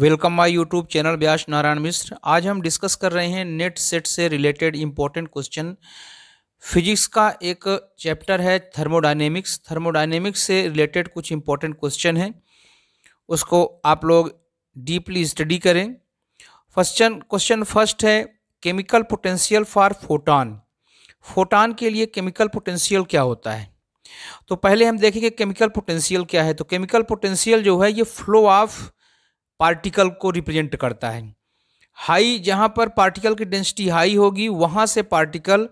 welcome my YouTube channel Vyas Narayan Mishra आज हम discuss कर रहे हैं नेट सेट से रिलेटेड इम्पोर्टेंट क्वेश्चन फिजिक्स का एक चैप्टर है थर्मोडाइनेमिक्स थर्मोडाइनेमिक्स से रिलेटेड कुछ इम्पोर्टेंट क्वेश्चन हैं उसको आप लोग डीपली स्टडी करें क्वेश्चन क्वेश्चन फर्स्ट है chemical potential for photon photon के लिए केमिकल पोटेंशियल क्या होता है तो पहले हम देखेंगे केमिकल पोटेंशियल क्या है तो केमिकल पोटेंशियल जो है ये फ्लो ऑफ पार्टिकल को रिप्रेजेंट करता है हाई जहाँ पर पार्टिकल की डेंसिटी हाई होगी वहाँ से पार्टिकल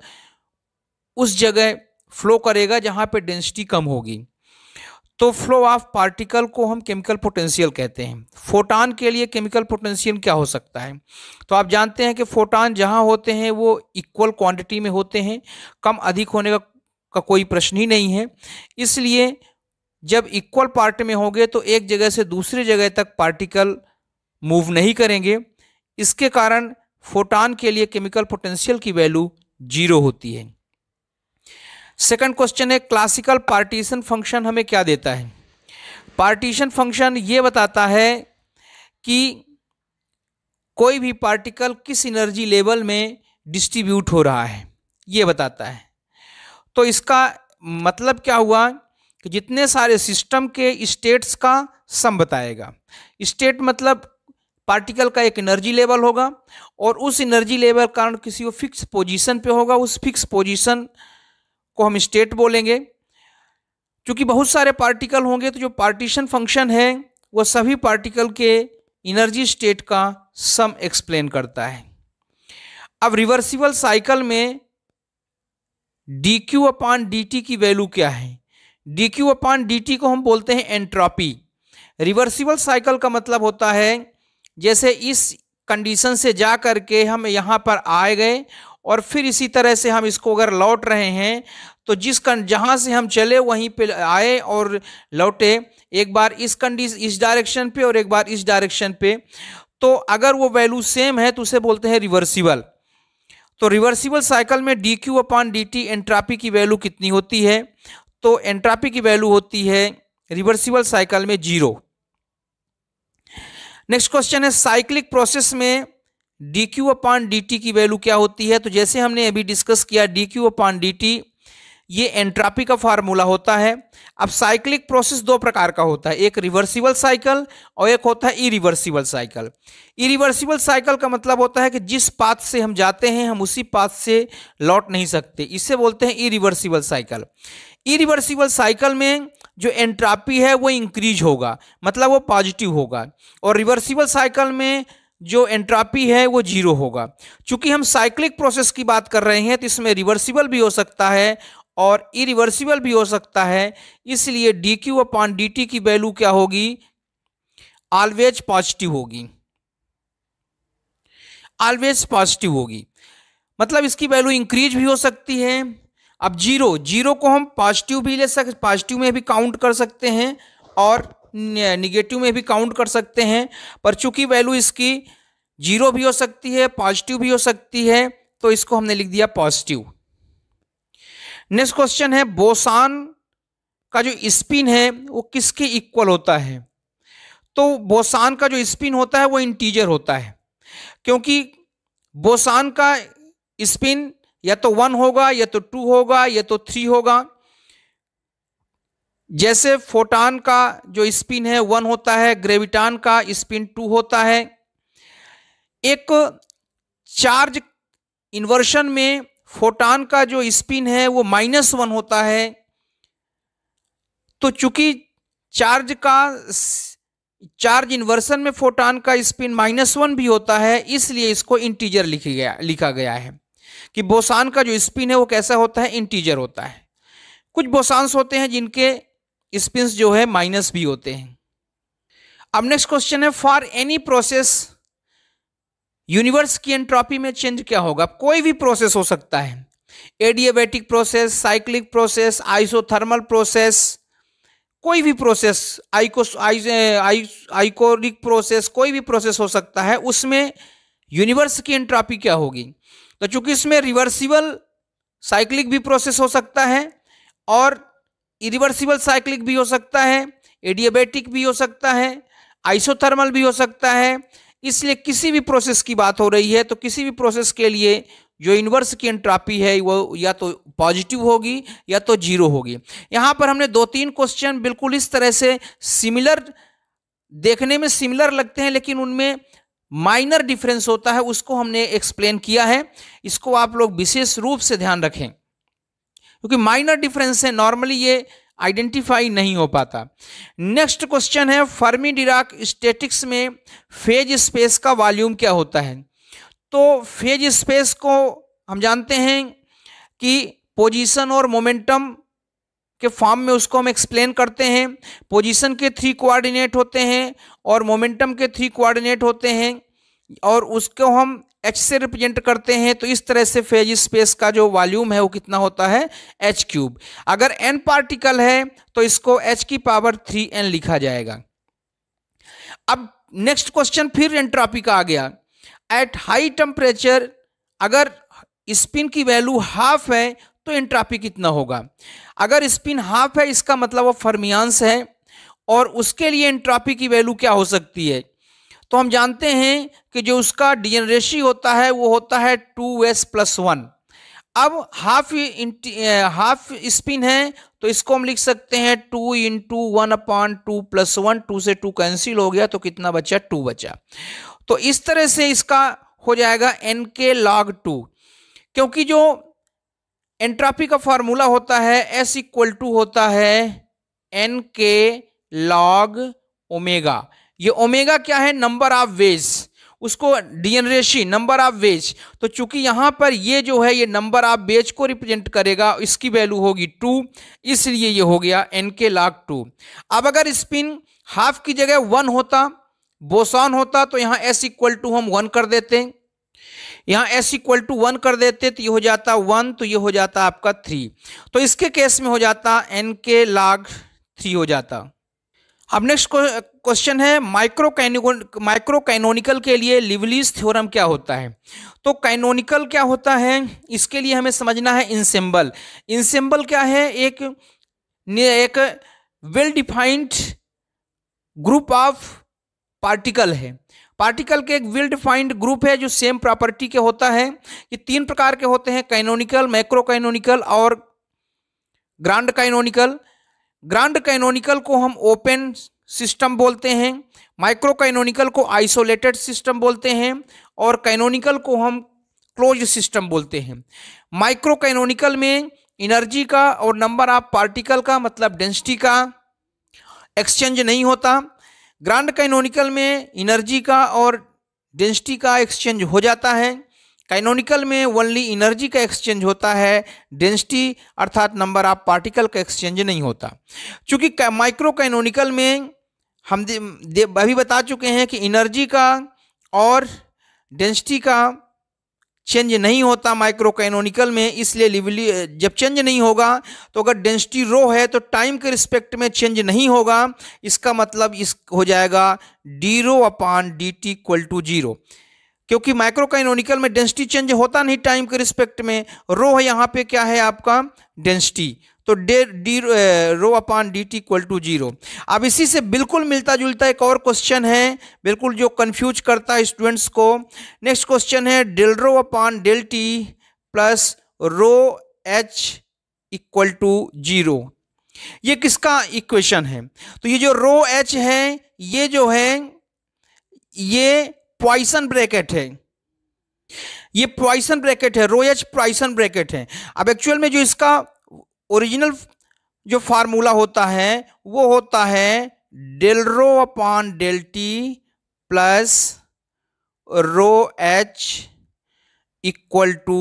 उस जगह फ्लो करेगा जहाँ पे डेंसिटी कम होगी तो फ्लो ऑफ पार्टिकल को हम केमिकल पोटेंशियल कहते हैं फोटान के लिए केमिकल पोटेंशियल क्या हो सकता है तो आप जानते हैं कि फोटान जहाँ होते हैं वो इक्वल क्वांटिटी में होते हैं कम अधिक होने का, का कोई प्रश्न ही नहीं है इसलिए जब इक्वल पार्ट में होंगे तो एक जगह से दूसरी जगह तक पार्टिकल मूव नहीं करेंगे इसके कारण फोटान के लिए केमिकल पोटेंशियल की वैल्यू जीरो होती है सेकंड क्वेश्चन है क्लासिकल पार्टीशन फंक्शन हमें क्या देता है पार्टीशन फंक्शन ये बताता है कि कोई भी पार्टिकल किस एनर्जी लेवल में डिस्ट्रीब्यूट हो रहा है ये बताता है तो इसका मतलब क्या हुआ कि जितने सारे सिस्टम के स्टेट्स का सम बताएगा स्टेट मतलब पार्टिकल का एक एनर्जी लेवल होगा और उस एनर्जी लेवल कारण किसी को फिक्स पोजीशन पे होगा उस फिक्स पोजीशन को हम स्टेट बोलेंगे क्योंकि बहुत सारे पार्टिकल होंगे तो जो पार्टीशन फंक्शन है वह सभी पार्टिकल के एनर्जी स्टेट का सम एक्सप्लेन करता है अब रिवर्सिबल साइकिल में d Q upon d T की वैल्यू क्या है d Q upon d T को हम बोलते हैं एंट्रॉपी रिवर्सिबल साइकिल का मतलब होता है जैसे इस कंडीशन से जा कर के हम यहाँ पर आए गए और फिर इसी तरह से हम इसको अगर लौट रहे हैं तो जिस कं जहाँ से हम चले वहीं पे आए और लौटे एक बार इस कंडीशन इस डायरेक्शन पे और एक बार इस डायरेक्शन पे तो अगर वो वैल्यू सेम है तो उसे बोलते हैं रिवर्सिबल तो रिवर्सिबल साइकिल में d Q upon d T entropy की वैल्यू कितनी होती है तो एंट्रापी की वैल्यू होती है रिवर्सिबल साइकिल में जीरो नेक्स्ट क्वेश्चन है साइक्लिक प्रोसेस में डी क्यू अपॉन डी की वैल्यू क्या होती है तो जैसे हमने अभी डिस्कस किया डी क्यू अपॉन डी ये एंट्रापी का फार्मूला होता है अब साइक्लिक प्रोसेस दो प्रकार का होता है एक रिवर्सिबल साइकिल और एक होता है irreversible reversible cycle irreversible reversible cycle का मतलब होता है कि जिस पाथ से हम जाते हैं हम उसी पाथ से लौट नहीं सकते इसे बोलते हैं irreversible reversible cycle irreversible cycle में जो एंट्रापी है वो इंक्रीज होगा मतलब वो पॉजिटिव होगा और रिवर्सिबल साइकिल में जो एंट्रापी है वो जीरो होगा चूंकि हम साइक्लिक प्रोसेस की बात कर रहे हैं तो इसमें रिवर्सिबल भी हो सकता है और इरिवर्सिबल भी हो सकता है इसलिए d Q upon d T की वैल्यू क्या होगी ऑलवेज पॉजिटिव होगी ऑलवेज पॉजिटिव होगी मतलब इसकी वैल्यू इंक्रीज भी हो सकती है अब जीरो जीरो को हम पॉजिटिव भी ले सकते पॉजिटिव में भी काउंट कर सकते हैं और निगेटिव में भी काउंट कर सकते हैं पर चूंकि वैल्यू इसकी जीरो भी हो सकती है पॉजिटिव भी हो सकती है तो इसको हमने लिख दिया पॉजिटिव नेक्स्ट क्वेश्चन है बोसान का जो स्पिन है वो किसके इक्वल होता है तो बोसान का जो स्पिन होता है वो इंटीजर होता है क्योंकि बोसान का स्पिन या तो वन होगा या तो टू होगा या तो थ्री होगा जैसे फोटान का जो स्पिन है वन होता है ग्रेविटान का स्पिन टू होता है एक चार्ज इन्वर्शन में फोटान का जो स्पिन है वो माइनस वन होता है तो चूंकि चार्ज का चार्ज इन्वर्सन में फोटान का स्पिन माइनस वन भी होता है इसलिए इसको इंटीजर लिखी गया लिखा गया है कि बोसान का जो स्पिन है वो कैसा होता है इंटीजर होता है कुछ बोसांस होते हैं जिनके स्पिन जो है माइनस भी होते हैं अब नेक्स्ट क्वेश्चन है फॉर एनी प्रोसेस यूनिवर्स की एंट्रॉपी में चेंज क्या होगा कोई भी प्रोसेस हो सकता है adiabatic process cyclic process isothermal process कोई भी प्रोसेस आइको आइकोरिक प्रोसेस कोई भी प्रोसेस हो सकता है उसमें यूनिवर्स की एंट्रापी क्या होगी तो चूंकि इसमें रिवर्सिबल साइक्लिक भी प्रोसेस हो सकता है और इरिवर्सिबल साइक्लिक भी हो सकता है एडियाबेटिक भी हो सकता है आइसोथर्मल भी हो सकता है इसलिए किसी भी प्रोसेस की बात हो रही है तो किसी भी प्रोसेस के लिए जो इन्वर्स की एंट्रापी है वो या तो पॉजिटिव होगी या तो जीरो होगी यहाँ पर हमने दो तीन क्वेश्चन बिल्कुल इस तरह से सिमिलर देखने में सिमिलर लगते हैं लेकिन उनमें माइनर डिफरेंस होता है उसको हमने एक्सप्लेन किया है इसको आप लोग विशेष रूप से ध्यान रखें क्योंकि माइनर डिफरेंस है नॉर्मली ये आइडेंटिफाई नहीं हो पाता नेक्स्ट क्वेश्चन है फर्मी डिराक स्टेटिक्स में फेज स्पेस का वॉल्यूम क्या होता है तो फेज स्पेस को हम जानते हैं कि पोजीशन और मोमेंटम के फॉर्म में उसको हम एक्सप्लेन करते हैं पोजीशन के थ्री कोऑर्डिनेट होते हैं और मोमेंटम के थ्री कोऑर्डिनेट होते हैं और उसको हम एच से रिप्रेजेंट करते हैं तो इस तरह से फेज स्पेस का जो वॉल्यूम है वो कितना होता है एच क्यूब अगर एन पार्टिकल है तो इसको एच की पावर थ्री एन लिखा जाएगा अब नेक्स्ट क्वेश्चन फिर एंट्रॉपी का आ गया एट हाई टेम्परेचर अगर स्पिन की वैल्यू हाफ है तो एंट्रापी कितना होगा अगर स्पिन हाफ है इसका मतलब वो फर्मियांस है और उसके लिए एंट्रापी की वैल्यू क्या हो सकती है तो हम जानते हैं कि जो उसका डिजनरेसी होता है वो होता है टू एस प्लस वन अब हाफ हाफ स्पिन है तो इसको हम लिख सकते हैं two into one upon two plus one two से टू कैंसिल हो गया तो कितना बचा टू बचा तो इस तरह से इसका हो जाएगा एन के लॉग टू क्योंकि जो एंट्रॉपी का फॉर्मूला होता है एस इक्वल टू होता है एन के लॉग ओमेगा ये ओमेगा क्या है नंबर ऑफ वेज उसको डीएनरेशी नंबर ऑफ वेज तो चूंकि यहां पर ये जो है ये नंबर ऑफ वेज को रिप्रेजेंट करेगा इसकी वैल्यू होगी टू इसलिए ये हो गया एन के लॉग टू अब अगर स्पिन हाफ की जगह वन होता बोसॉन होता तो यहां एस इक्वल टू हम वन कर देते हैं यहां एस इक्वल टू वन कर देते तो ये हो जाता वन तो ये हो जाता आपका थ्री तो इसके केस में हो जाता एन के लाग थ्री हो जाता अब नेक्स्ट क्वेश्चन है माइक्रो माइक्रो कैनोनिकल के लिए लिवलीज थ्योरम क्या होता है तो कैनोनिकल क्या होता है इसके लिए हमें समझना है इंसेम्बल इंसेम्बल क्या है एक एक well defined group of particle है पार्टिकल के एक विल डिफाइंड ग्रुप है जो सेम प्रॉपर्टी के होता है ये तीन प्रकार के होते हैं कैनोनिकल मैक्रो कैनोनिकल और ग्रांड कैनोनिकल ग्रांड कैनोनिकल को हम ओपन सिस्टम बोलते हैं माइक्रो कैनोनिकल को आइसोलेटेड सिस्टम बोलते हैं और कैनोनिकल को हम क्लोज सिस्टम बोलते हैं माइक्रो कैनोनिकल में इनर्जी का और नंबर ऑफ पार्टिकल का मतलब डेंसिटी का एक्सचेंज नहीं होता ग्रांड कैनोनिकल में इनर्जी का और डेंसिटी का एक्सचेंज हो जाता है कैनोनिकल में ओनली इनर्जी का एक्सचेंज होता है डेंसिटी अर्थात नंबर ऑफ पार्टिकल का एक्सचेंज नहीं होता चूँकि माइक्रो कैनोनिकल में हम अभी बता चुके हैं कि इनर्जी का और डेंसिटी का चेंज नहीं होता माइक्रो कैनोनिकल में इसलिए जब चेंज नहीं होगा तो अगर डेंसिटी रो है तो टाइम के रिस्पेक्ट में चेंज नहीं होगा इसका मतलब इस हो जाएगा d rho upon d T equal to zero क्योंकि माइक्रो कैनोनिकल में डेंसिटी चेंज होता नहीं टाइम के रिस्पेक्ट में रो है यहाँ पे क्या है आपका डेंसिटी तो d d rho upon d T equal to zero अब इसी से बिल्कुल मिलता जुलता एक और क्वेश्चन है बिल्कुल जो कन्फ्यूज करता है स्टूडेंट्स को नेक्स्ट क्वेश्चन है del rho upon del T plus rho H equal to zero ये किसका इक्वेशन है तो ये जो रो एच है ये जो है ये पॉइसन ब्रैकेट है ये पॉइसन ब्रैकेट है रो एच पॉइसन ब्रैकेट है अब एक्चुअल में जो इसका ओरिजिनल जो फार्मूला होता है वो होता है del rho upon del T plus rho H equal to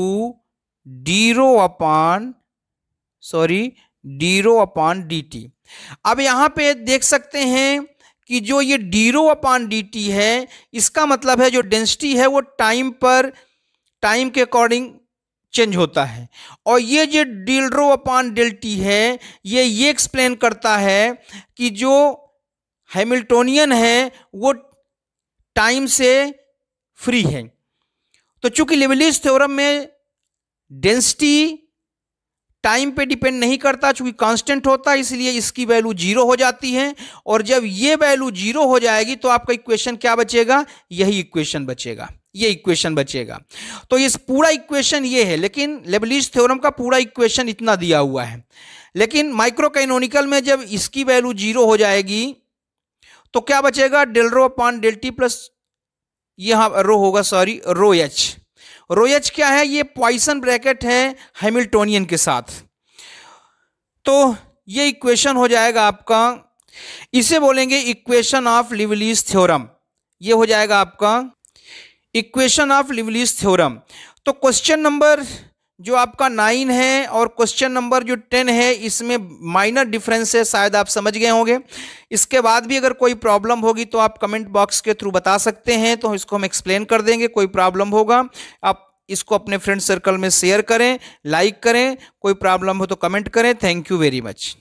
d rho upon sorry d rho upon d T अब यहाँ पे देख सकते हैं कि जो ये d rho upon d T है इसका मतलब है जो डेंसिटी है वो टाइम पर टाइम के अकॉर्डिंग चेंज होता है और ये जो डिल्ड्रो अपॉन डेल्टी है ये ये एक्सप्लेन करता है कि जो हैमिल्टोनियन है वो टाइम से फ्री है तो चूंकि लेवलिस थ्योरम में डेंसिटी टाइम पे डिपेंड नहीं करता चूंकि कांस्टेंट होता है इसलिए इसकी वैल्यू जीरो हो जाती है और जब ये वैल्यू जीरो हो जाएगी तो आपका इक्वेशन क्या बचेगा यही इक्वेशन बचेगा ये इक्वेशन बचेगा तो इस पूरा इक्वेशन ये है लेकिन लेबलिज थ्योरम का पूरा इक्वेशन इतना दिया हुआ है लेकिन माइक्रोकैनोनिकल में जब इसकी वैल्यू जीरो हो जाएगी तो क्या बचेगा डेलरो अपॉन डेल्टी प्लस यहाँ रो होगा sorry rho H rho H क्या है ये पॉइसन ब्रैकेट है हेमिल्टोनियन के साथ तो ये इक्वेशन हो जाएगा आपका इसे बोलेंगे इक्वेशन ऑफ लिवलीज थ्योरम ये हो जाएगा आपका इक्वेशन ऑफ लिवलीस थ्योरम तो क्वेश्चन नंबर जो आपका नाइन है और क्वेश्चन नंबर जो टेन है इसमें माइनर डिफरेंस है शायद आप समझ गए होंगे इसके बाद भी अगर कोई प्रॉब्लम होगी तो आप कमेंट बॉक्स के थ्रू बता सकते हैं तो इसको हम एक्सप्लेन कर देंगे कोई प्रॉब्लम होगा आप इसको अपने फ्रेंड सर्कल में शेयर करें लाइक करें कोई प्रॉब्लम हो तो कमेंट करें थैंक यू वेरी मच